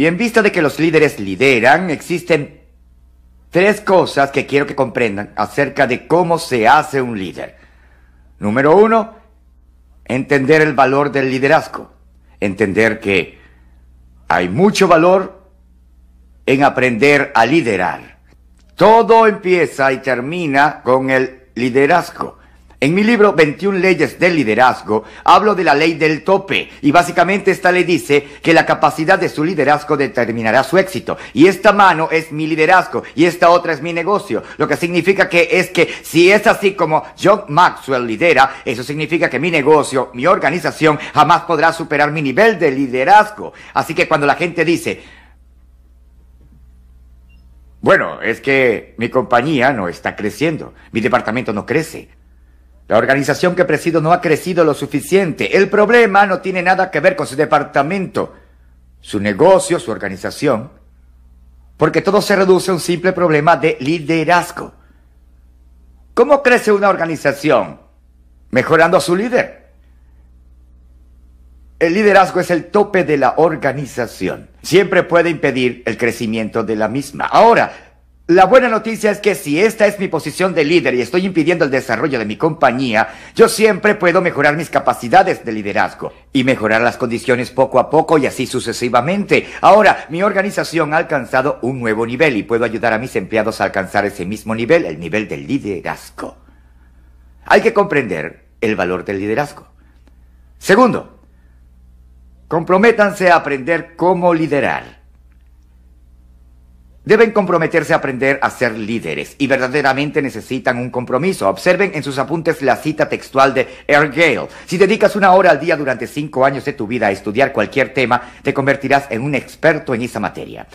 Y en vista de que los líderes lideran, existen tres cosas que quiero que comprendan acerca de cómo se hace un líder. Número uno, entender el valor del liderazgo. Entender que hay mucho valor en aprender a liderar. Todo empieza y termina con el liderazgo. En mi libro 21 leyes del liderazgo hablo de la ley del tope y básicamente esta ley dice que la capacidad de su liderazgo determinará su éxito y esta mano es mi liderazgo y esta otra es mi negocio, lo que significa que es que si es así como John Maxwell lidera, eso significa que mi negocio, mi organización jamás podrá superar mi nivel de liderazgo. Así que cuando la gente dice, bueno, es que mi compañía no está creciendo, mi departamento no crece, la organización que presido no ha crecido lo suficiente. El problema no tiene nada que ver con su departamento, su negocio, su organización, porque todo se reduce a un simple problema de liderazgo. ¿Cómo crece una organización? Mejorando a su líder. El liderazgo es el tope de la organización. Siempre puede impedir el crecimiento de la misma. Ahora, la buena noticia es que si esta es mi posición de líder y estoy impidiendo el desarrollo de mi compañía, yo siempre puedo mejorar mis capacidades de liderazgo y mejorar las condiciones poco a poco y así sucesivamente. Ahora, mi organización ha alcanzado un nuevo nivel y puedo ayudar a mis empleados a alcanzar ese mismo nivel, el nivel del liderazgo. Hay que comprender el valor del liderazgo. Segundo, comprométanse a aprender cómo liderar. Deben comprometerse a aprender a ser líderes y verdaderamente necesitan un compromiso. Observen en sus apuntes la cita textual de Air Si dedicas una hora al día durante cinco años de tu vida a estudiar cualquier tema, te convertirás en un experto en esa materia.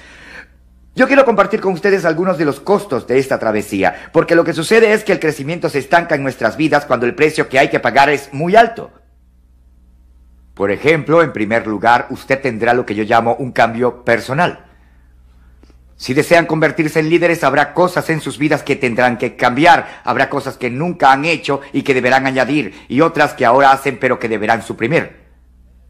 Yo quiero compartir con ustedes algunos de los costos de esta travesía, porque lo que sucede es que el crecimiento se estanca en nuestras vidas cuando el precio que hay que pagar es muy alto. Por ejemplo, en primer lugar, usted tendrá lo que yo llamo un cambio personal. Si desean convertirse en líderes, habrá cosas en sus vidas que tendrán que cambiar, habrá cosas que nunca han hecho y que deberán añadir, y otras que ahora hacen pero que deberán suprimir.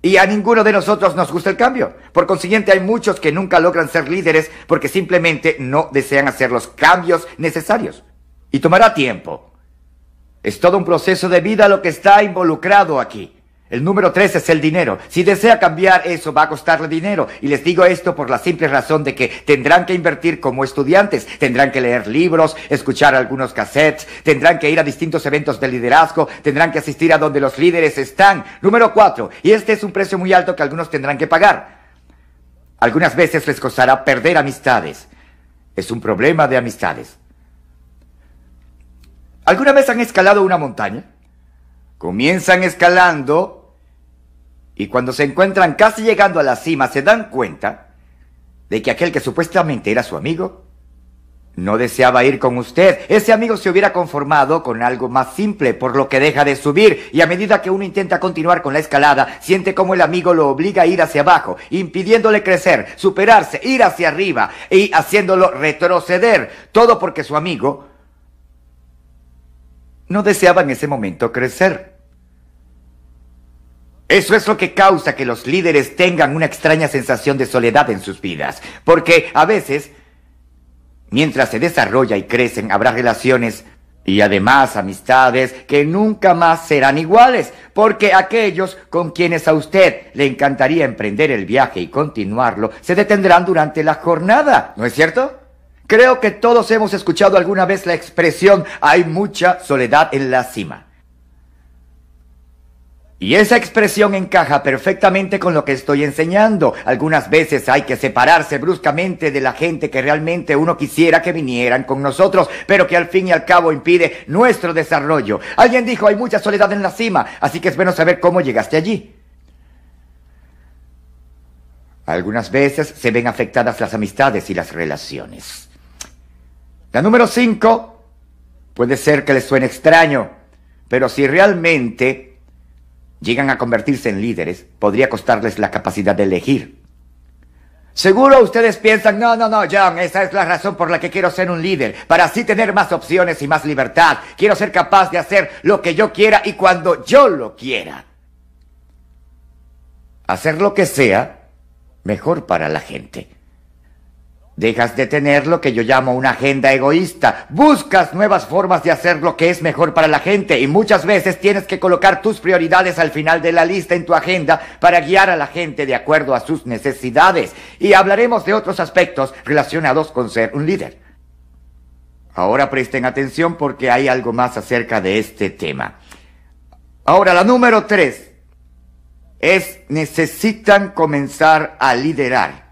Y a ninguno de nosotros nos gusta el cambio. Por consiguiente, hay muchos que nunca logran ser líderes porque simplemente no desean hacer los cambios necesarios. Y tomará tiempo. Es todo un proceso de vida lo que está involucrado aquí. El número tres es el dinero. Si desea cambiar eso va a costarle dinero. Y les digo esto por la simple razón de que tendrán que invertir como estudiantes, tendrán que leer libros, escuchar algunos cassettes, tendrán que ir a distintos eventos de liderazgo, tendrán que asistir a donde los líderes están. Número cuatro, y este es un precio muy alto que algunos tendrán que pagar. Algunas veces les costará perder amistades. Es un problema de amistades. ¿Alguna vez han escalado una montaña? Comienzan escalando y cuando se encuentran casi llegando a la cima se dan cuenta de que aquel que supuestamente era su amigo no deseaba ir con usted. Ese amigo se hubiera conformado con algo más simple, por lo que deja de subir, y a medida que uno intenta continuar con la escalada, siente como el amigo lo obliga a ir hacia abajo, impidiéndole crecer, superarse, ir hacia arriba y haciéndolo retroceder, todo porque su amigo no deseaba en ese momento crecer. Eso es lo que causa que los líderes tengan una extraña sensación de soledad en sus vidas, porque a veces, mientras se desarrolla y crecen, habrá relaciones y además amistades que nunca más serán iguales, porque aquellos con quienes a usted le encantaría emprender el viaje y continuarlo se detendrán durante la jornada, ¿no es cierto? Creo que todos hemos escuchado alguna vez la expresión hay mucha soledad en la cima. Y esa expresión encaja perfectamente con lo que estoy enseñando. Algunas veces hay que separarse bruscamente de la gente que realmente uno quisiera que vinieran con nosotros, pero que al fin y al cabo impide nuestro desarrollo. Alguien dijo, hay mucha soledad en la cima, así que es bueno saber cómo llegaste allí. Algunas veces se ven afectadas las amistades y las relaciones. La número 5 puede ser que les suene extraño, pero si realmente llegan a convertirse en líderes, podría costarles la capacidad de elegir. Seguro ustedes piensan, no, no, no, John, esa es la razón por la que quiero ser un líder, para así tener más opciones y más libertad. Quiero ser capaz de hacer lo que yo quiera y cuando yo lo quiera. Hacer lo que sea mejor para la gente. Dejas de tener lo que yo llamo una agenda egoísta. Buscas nuevas formas de hacer lo que es mejor para la gente y muchas veces tienes que colocar tus prioridades al final de la lista en tu agenda para guiar a la gente de acuerdo a sus necesidades. Y hablaremos de otros aspectos relacionados con ser un líder. Ahora presten atención porque hay algo más acerca de este tema. Ahora, la número tres es necesitan comenzar a liderar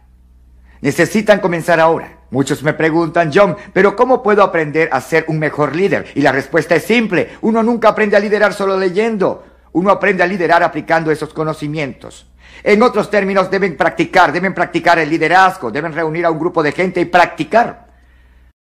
Necesitan comenzar ahora. Muchos me preguntan, John, pero ¿cómo puedo aprender a ser un mejor líder? Y la respuesta es simple. Uno nunca aprende a liderar solo leyendo. Uno aprende a liderar aplicando esos conocimientos. En otros términos, deben practicar, deben practicar el liderazgo, deben reunir a un grupo de gente y practicar.